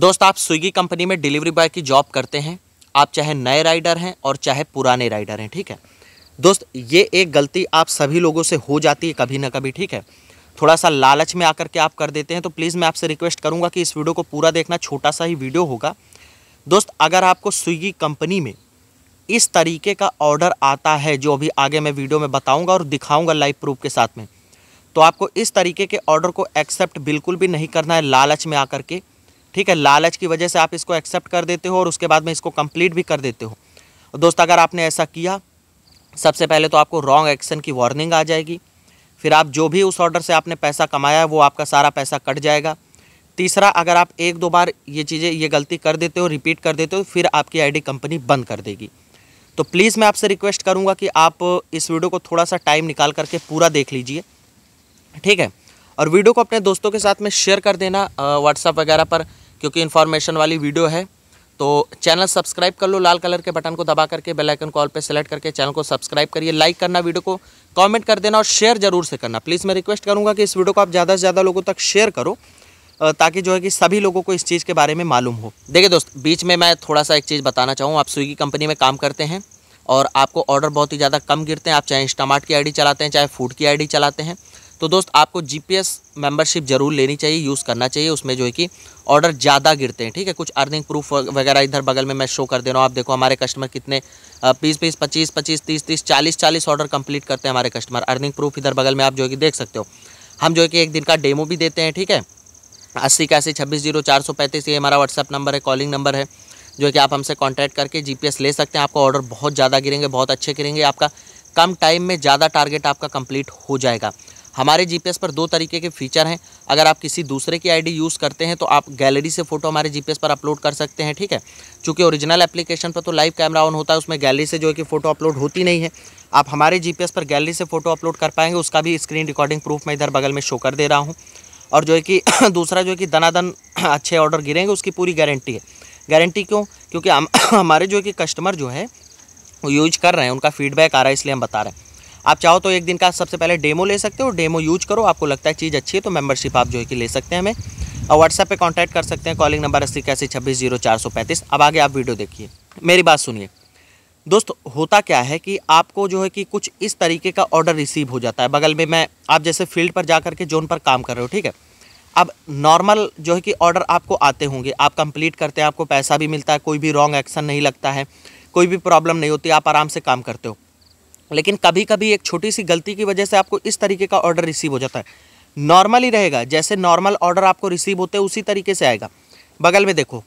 दोस्त आप Swiggy company में डिलीवरी बॉय की जॉब करते हैं आप चाहे नए राइडर हैं और चाहे पुराने राइडर हैं ठीक है दोस्त ये एक गलती आप सभी लोगों से हो जाती है कभी ना कभी ठीक है थोड़ा सा लालच में आकर के आप कर देते हैं तो प्लीज़ मैं आपसे रिक्वेस्ट करूँगा कि इस वीडियो को पूरा देखना छोटा सा ही वीडियो होगा दोस्त अगर आपको स्विगी कंपनी में इस तरीके का ऑर्डर आता है जो अभी आगे मैं वीडियो में बताऊँगा और दिखाऊँगा लाइव प्रूफ के साथ में तो आपको इस तरीके के ऑर्डर को एक्सेप्ट बिल्कुल भी नहीं करना है लालच में आकर के ठीक है लालच की वजह से आप इसको एक्सेप्ट कर देते हो और उसके बाद में इसको कंप्लीट भी कर देते हो तो दोस्त अगर आपने ऐसा किया सबसे पहले तो आपको रॉन्ग एक्शन की वार्निंग आ जाएगी फिर आप जो भी उस ऑर्डर से आपने पैसा कमाया है वो आपका सारा पैसा कट जाएगा तीसरा अगर आप एक दो बार ये चीज़ें ये गलती कर देते हो रिपीट कर देते हो फिर आपकी आईडी कंपनी बंद कर देगी तो प्लीज़ मैं आपसे रिक्वेस्ट करूँगा कि आप इस वीडियो को थोड़ा सा टाइम निकाल करके पूरा देख लीजिए ठीक है और वीडियो को अपने दोस्तों के साथ में शेयर कर देना व्हाट्सअप वगैरह पर क्योंकि इन्फॉर्मेशन वाली वीडियो है तो चैनल सब्सक्राइब कर लो लाल कलर के बटन को दबा करके बेल आइकन कॉल पे सेलेक्ट करके चैनल को सब्सक्राइब करिए लाइक करना वीडियो को कमेंट कर देना और शेयर जरूर से करना प्लीज़ मैं रिक्वेस्ट करूँगा कि इस वीडियो को आप ज़्यादा से ज़्यादा लोगों तक शेयर करो ताकि जो है कि सभी लोगों को इस चीज़ के बारे में मालूम हो देखिए दोस्त बीच में मैं थोड़ा सा एक चीज़ बताना चाहूँ आप स्विगी कंपनी में काम करते हैं और आपको ऑर्डर बहुत ही ज़्यादा कम गिरते हैं आप चाहे इंस्टामार्ट की आई चलाते हैं चाहे फूड की आई चलाते हैं तो दोस्त आपको जीपीएस मेंबरशिप ज़रूर लेनी चाहिए यूज़ करना चाहिए उसमें जो है कि ऑर्डर ज़्यादा गिरते हैं ठीक है कुछ अर्निंग प्रूफ वगैरह इधर बगल में मैं शो कर दे रहा हूँ आप देखो हमारे कस्टमर कितने बीस बीस पच्चीस पच्चीस तीस तीस चालीस चालीस ऑर्डर कंप्लीट करते हैं हमारे कस्टमर अर्निंग प्रूफ इधर बगल में आप जो है कि देख सकते हो हम जो है कि एक दिन का डेमो भी देते हैं ठीक है अस्सी इक्यासी छब्बीस जीरो चार सौ पैंतीस ये हमारा व्हाट्सअप नंबर है कॉलिंग नंबर है जो है कि आप हमसे कॉन्टैक्ट करके जीपीएस ले सकते हैं आपका ऑर्डर बहुत ज़्यादा गिरेंगे बहुत अच्छे गिरेंगे आपका कम टाइम में ज़्यादा टारगेट आपका कंप्लीट हो जाएगा हमारे जीपीएस पर दो तरीके के फीचर हैं अगर आप किसी दूसरे की आईडी यूज़ करते हैं तो आप गैलरी से फ़ोटो हमारे जीपीएस पर अपलोड कर सकते हैं ठीक है चूँकि ओरिजिनल एप्लीकेशन पर तो लाइव कैमरा ऑन होता है उसमें गैलरी से जो है कि फ़ोटो अपलोड होती नहीं है आप हमारे जी पर गैलरी से फ़ोटो अपलोड कर पाएंगे उसका भी स्क्रीन रिकॉर्डिंग प्रूफ मैं इधर बगल में शो कर दे रहा हूँ और जो है कि दूसरा जो है कि दनादन अच्छे ऑर्डर गिरेंगे उसकी पूरी गारंटी है गारंटी क्यों क्योंकि हम हमारे जो है कि कस्टमर जो है वो यूज कर रहे हैं उनका फीडबैक आ रहा है इसलिए हम बता रहे हैं आप चाहो तो एक दिन का सबसे पहले डेमो ले सकते हो डेमो यूज करो आपको लगता है चीज़ अच्छी है तो मेंबरशिप आप जो है कि ले सकते हैं हमें और व्हाट्सएप पे कांटेक्ट कर सकते हैं कॉलिंग नंबर अस्सी कैसी छब्बीस जीरो चार सौ पैंतीस अब आगे आप वीडियो देखिए मेरी बात सुनिए दोस्त होता क्या है कि आपको जो है कि कुछ इस तरीके का ऑर्डर रिसीव हो जाता है बगल में मैं आप जैसे फील्ड पर जा करके के जोन पर काम कर रहे हो ठीक है अब नॉर्मल जो है कि ऑर्डर आपको आते होंगे आप कंप्लीट करते हैं आपको पैसा भी मिलता है कोई भी रॉन्ग एक्शन नहीं लगता है कोई भी प्रॉब्लम नहीं होती आप आराम से काम करते हो लेकिन कभी कभी एक छोटी सी गलती की वजह से आपको इस तरीके का ऑर्डर रिसीव हो जाता है नॉर्मल ही रहेगा जैसे नॉर्मल ऑर्डर आपको रिसीव होते हैं उसी तरीके से आएगा बगल में देखो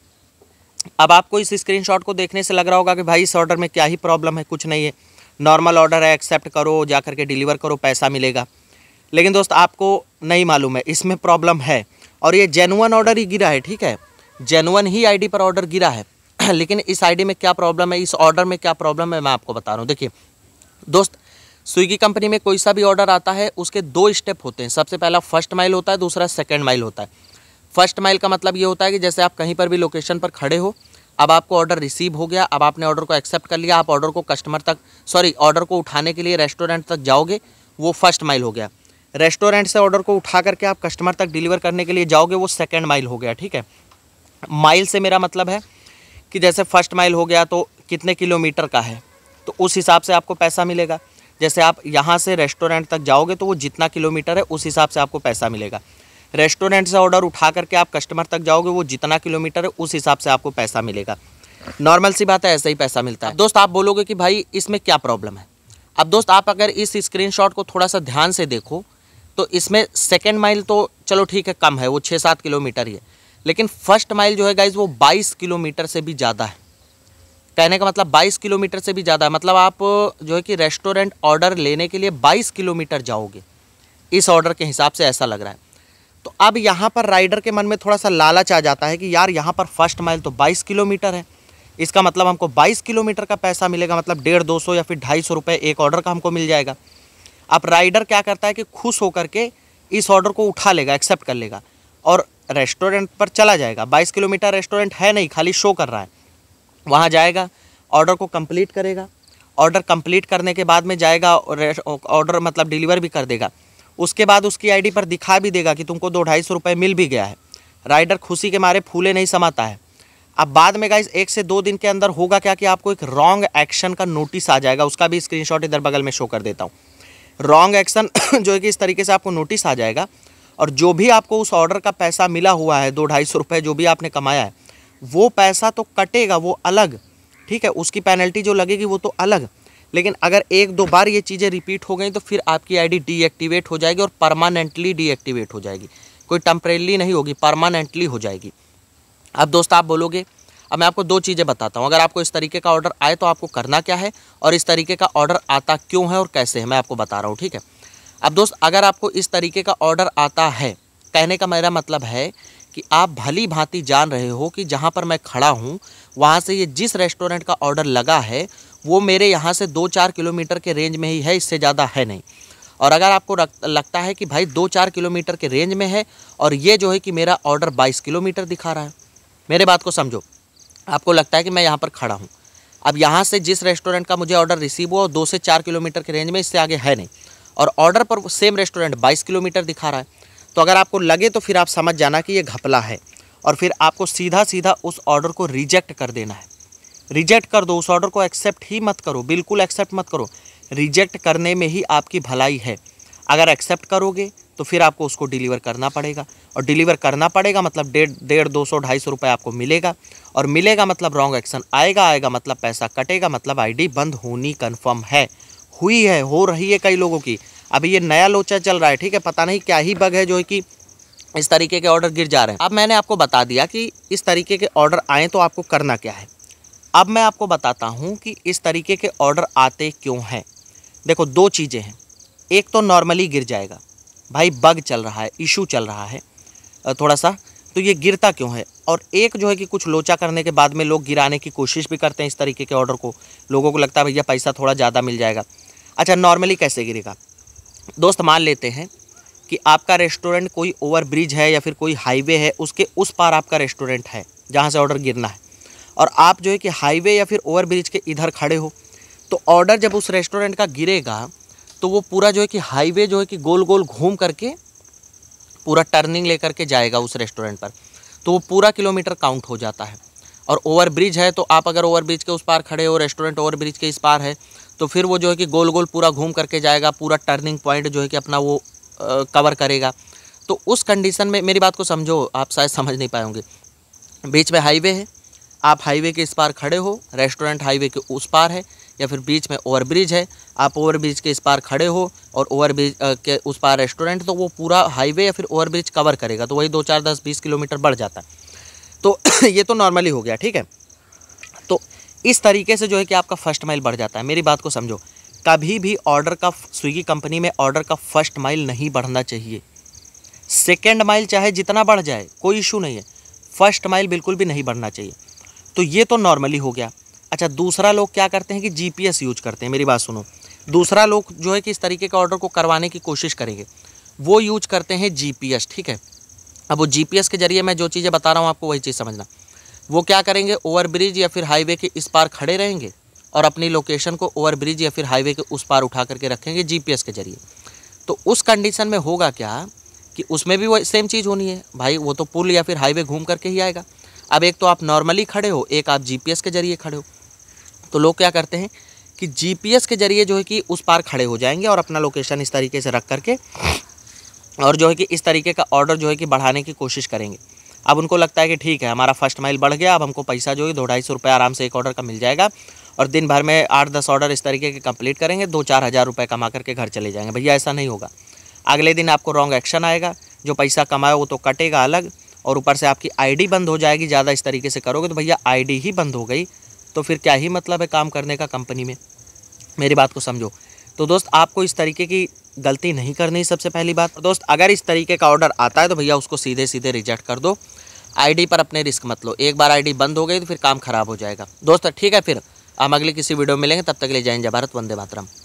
अब आपको इस स्क्रीनशॉट को देखने से लग रहा होगा कि भाई इस ऑर्डर में क्या ही प्रॉब्लम है कुछ नहीं है नॉर्मल ऑर्डर है एक्सेप्ट करो जा करके डिलीवर करो पैसा मिलेगा लेकिन दोस्त आपको नहीं मालूम है इसमें प्रॉब्लम है और ये जेनुअन ऑर्डर ही गिरा है ठीक है जेनुअन ही आईडी पर ऑर्डर गिरा है लेकिन इस आईडी में क्या प्रॉब्लम है इस ऑर्डर में क्या प्रॉब्लम है मैं आपको बता रहा हूँ देखिए दोस्त स्विगी कंपनी में कोई सा भी ऑर्डर आता है उसके दो स्टेप होते हैं सबसे पहला फर्स्ट माइल होता है दूसरा सेकेंड माइल होता है फर्स्ट माइल का मतलब ये होता है कि जैसे आप कहीं पर भी लोकेशन पर खड़े हो अब आपको ऑर्डर रिसीव हो गया अब आपने ऑर्डर को एक्सेप्ट कर लिया आप ऑर्डर को कस्टमर तक सॉरी ऑर्डर को उठाने के लिए रेस्टोरेंट तक जाओगे वो फर्स्ट माइल हो गया रेस्टोरेंट से ऑर्डर को उठा करके आप कस्टमर तक डिलीवर करने के लिए जाओगे वो सेकेंड माइल हो गया ठीक है माइल से मेरा मतलब है कि जैसे फर्स्ट माइल हो गया तो कितने किलोमीटर का है तो उस हिसाब से आपको पैसा मिलेगा जैसे आप यहाँ से रेस्टोरेंट तक जाओगे तो वो जितना किलोमीटर है उस हिसाब से आपको पैसा मिलेगा रेस्टोरेंट से ऑर्डर उठा करके आप कस्टमर तक जाओगे वो जितना किलोमीटर है उस हिसाब से आपको पैसा मिलेगा नॉर्मल सी बात है ऐसा ही पैसा मिलता है दोस्त आप बोलोगे कि भाई इसमें क्या प्रॉब्लम है अब दोस्त आप अगर इस स्क्रीनशॉट को थोड़ा सा ध्यान से देखो तो इसमें सेकेंड माइल तो चलो ठीक है कम है वो छः सात किलोमीटर ही है लेकिन फर्स्ट माइल जो है गाइज वो बाईस किलोमीटर से भी ज़्यादा है कहने का मतलब 22 किलोमीटर से भी ज़्यादा है मतलब आप जो है कि रेस्टोरेंट ऑर्डर लेने के लिए 22 किलोमीटर जाओगे इस ऑर्डर के हिसाब से ऐसा लग रहा है तो अब यहाँ पर राइडर के मन में थोड़ा सा लालच आ जाता है कि यार यहाँ पर फर्स्ट माइल तो बाईस किलोमीटर है इसका मतलब हमको बाईस किलोमीटर का पैसा मिलेगा मतलब डेढ़ दो सौ या फिर ढाई सौ रुपये एक ऑर्डर का हमको मिल जाएगा अब राइडर क्या करता है कि खुश होकर के इस ऑर्डर को उठा लेगा एक्सेप्ट कर लेगा और रेस्टोरेंट पर चला जाएगा बाईस किलोमीटर रेस्टोरेंट है नहीं खाली शो कर रहा है वहाँ जाएगा ऑर्डर को कंप्लीट करेगा ऑर्डर कंप्लीट करने के बाद में जाएगा ऑर्डर मतलब डिलीवर भी कर देगा उसके बाद उसकी आईडी पर दिखा भी देगा कि तुमको दो ढाई सौ रुपये मिल भी गया है राइडर खुशी के मारे फूले नहीं समाता है अब बाद में गाइस एक से दो दिन के अंदर होगा क्या कि आपको एक रॉन्ग एक्शन का नोटिस आ जाएगा उसका भी स्क्रीन इधर बगल में शो कर देता हूँ रॉन्ग एक्शन जो है कि इस तरीके से आपको नोटिस आ जाएगा और जो भी आपको उस ऑर्डर का पैसा मिला हुआ है दो ढाई सौ रुपये जो भी आपने कमाया है वो पैसा तो कटेगा वो अलग ठीक है उसकी पेनल्टी जो लगेगी वो तो अलग लेकिन अगर एक दो बार ये चीज़ें रिपीट हो गई तो फिर आपकी आईडी डीएक्टिवेट हो जाएगी और परमानेंटली डीएक्टिवेट हो जाएगी कोई टम्परेली नहीं होगी परमानेंटली हो जाएगी अब दोस्त आप बोलोगे अब मैं आपको दो चीज़ें बताता हूँ अगर आपको इस तरीके का ऑर्डर आए तो आपको करना क्या है और इस तरीके का ऑर्डर आता क्यों है और कैसे है मैं आपको बता रहा हूँ ठीक है अब दोस्त अगर आपको इस तरीके का ऑर्डर आता है कहने का मेरा मतलब है कि आप भली भांति जान रहे हो कि जहाँ पर मैं खड़ा हूँ वहाँ से ये जिस रेस्टोरेंट का ऑर्डर लगा है वो मेरे यहाँ से दो चार किलोमीटर के रेंज में ही है इससे ज़्यादा है नहीं और अगर आपको लगता है कि भाई दो चार किलोमीटर के रेंज में है और ये जो है कि मेरा ऑर्डर बाईस किलोमीटर दिखा रहा है मेरे बात को समझो आपको लगता है कि मैं यहाँ पर खड़ा हूँ अब यहाँ से जिस रेस्टोरेंट का मुझे ऑर्डर रिसीव हुआ दो से चार किलोमीटर के रेंज में इससे आगे है नहीं और ऑर्डर पर सेम रेस्टोरेंट बाईस किलोमीटर दिखा रहा है तो अगर आपको लगे तो फिर आप समझ जाना कि ये घपला है और फिर आपको सीधा सीधा उस ऑर्डर को रिजेक्ट कर देना है रिजेक्ट कर दो उस ऑर्डर को एक्सेप्ट ही मत करो बिल्कुल एक्सेप्ट मत करो रिजेक्ट करने में ही आपकी भलाई है अगर एक्सेप्ट करोगे तो फिर आपको उसको डिलीवर करना पड़ेगा और डिलीवर करना पड़ेगा मतलब डेढ़ डेढ़ दो सौ ढाई सौ रुपये आपको मिलेगा और मिलेगा मतलब रॉन्ग एक्शन आएगा आएगा मतलब पैसा कटेगा मतलब आईडी बंद होनी कन्फर्म है हुई है हो रही है कई लोगों की अभी ये नया लोचा चल रहा है ठीक है पता नहीं क्या ही बग है जो है कि इस तरीके के ऑर्डर गिर जा रहे हैं अब मैंने आपको बता दिया कि इस तरीके के ऑर्डर आएँ तो आपको करना क्या है अब मैं आपको बताता हूँ कि इस तरीके के ऑर्डर आते क्यों हैं देखो दो चीज़ें हैं एक तो नॉर्मली गिर जाएगा भाई बग चल रहा है इशू चल रहा है थोड़ा सा तो ये गिरता क्यों है और एक जो है कि कुछ लोचा करने के बाद में लोग गिराने की कोशिश भी करते हैं इस तरीके के ऑर्डर को लोगों को लगता है भैया पैसा थोड़ा ज़्यादा मिल जाएगा अच्छा नॉर्मली कैसे गिरेगा दोस्त मान लेते हैं कि आपका रेस्टोरेंट कोई ओवर ब्रिज है या फिर कोई हाईवे है उसके उस पार आपका रेस्टोरेंट है जहाँ से ऑर्डर गिरना है और आप जो है कि हाईवे या फिर ओवर ब्रिज के इधर खड़े हो तो ऑर्डर जब उस रेस्टोरेंट का गिरेगा तो वो पूरा जो है कि हाईवे जो है कि गोल गोल घूम करके पूरा टर्निंग लेकर के जाएगा उस रेस्टोरेंट पर तो वो पूरा किलोमीटर काउंट हो जाता है और ओवर ब्रिज है तो आप अगर ओवर ब्रिज के उस पार खड़े हो रेस्टोरेंट ओवर ब्रिज के इस पार है तो फिर वो जो है कि गोल गोल पूरा घूम करके जाएगा पूरा टर्निंग पॉइंट जो है कि अपना वो कवर करेगा तो उस कंडीशन में मेरी बात को समझो आप शायद समझ नहीं पाएंगे बीच में हाईवे है आप हाईवे के इस पार खड़े हो रेस्टोरेंट हाईवे के उस पार है या फिर बीच में ओवरब्रिज है आप ओवरब्रिज के इस पार खड़े हो और ओवरब्रिज के उस पार रेस्टोरेंट तो वो पूरा हाईवे या फिर ओवरब्रिज कवर करेगा तो वही दो चार दस बीस किलोमीटर बढ़ जाता है तो ये तो नॉर्मली हो गया ठीक है इस तरीके से जो है कि आपका फर्स्ट माइल बढ़ जाता है मेरी बात को समझो कभी भी ऑर्डर का स्विगी कंपनी में ऑर्डर का फर्स्ट माइल नहीं बढ़ना चाहिए सेकेंड माइल चाहे जितना बढ़ जाए कोई इशू नहीं है फर्स्ट माइल बिल्कुल भी नहीं बढ़ना चाहिए तो ये तो नॉर्मली हो गया अच्छा दूसरा लोग क्या करते हैं कि जीपीएस यूज करते हैं मेरी बात सुनो दूसरा लोग जो है कि इस तरीके के ऑर्डर को करवाने की कोशिश करेंगे वो यूज करते हैं जीपीएस ठीक है अब वो जीपीएस के जरिए मैं जो चीज़ें बता रहा हूँ आपको वही चीज़ समझना वो क्या करेंगे ओवरब्रिज या फिर हाईवे के इस पार खड़े रहेंगे और अपनी लोकेशन को ओवरब्रिज या फिर हाईवे के उस पार उठा करके रखेंगे जीपीएस के जरिए तो उस कंडीशन में होगा क्या कि उसमें भी वो सेम चीज़ होनी है भाई वो तो पुल या फिर हाईवे घूम करके ही आएगा अब एक तो आप नॉर्मली खड़े हो एक आप जीपीएस के ज़रिए खड़े हो तो लोग क्या करते हैं कि जीपीएस के ज़रिए जो है कि उस पार खड़े हो जाएंगे और अपना लोकेशन इस तरीके से रख करके और जो है कि इस तरीके का ऑर्डर जो है कि बढ़ाने की कोशिश करेंगे अब उनको लगता है कि ठीक है हमारा फर्स्ट माइल बढ़ गया अब हमको पैसा जो है दो ढाई सौ रुपये आराम से एक ऑर्डर का मिल जाएगा और दिन भर में आठ दस ऑर्डर इस तरीके के कंप्लीट करेंगे दो चार हज़ार रुपये कमा करके घर चले जाएंगे भैया ऐसा नहीं होगा अगले दिन आपको रॉन्ग एक्शन आएगा जो पैसा कमाए वो तो कटेगा अलग और ऊपर से आपकी आई बंद हो जाएगी ज़्यादा इस तरीके से करोगे तो भैया आई ही बंद हो गई तो फिर क्या ही मतलब है काम करने का कंपनी में मेरी बात को समझो तो दोस्त आपको इस तरीके की गलती नहीं करनी सबसे पहली बात दोस्त अगर इस तरीके का ऑर्डर आता है तो भैया उसको सीधे सीधे रिजेक्ट कर दो आईडी पर अपने रिस्क मत लो एक बार आईडी बंद हो गई तो फिर काम खराब हो जाएगा दोस्तों ठीक है फिर हम अगली किसी वीडियो में मिलेंगे तब तक ले जाएंगे भारत वंदे मातरम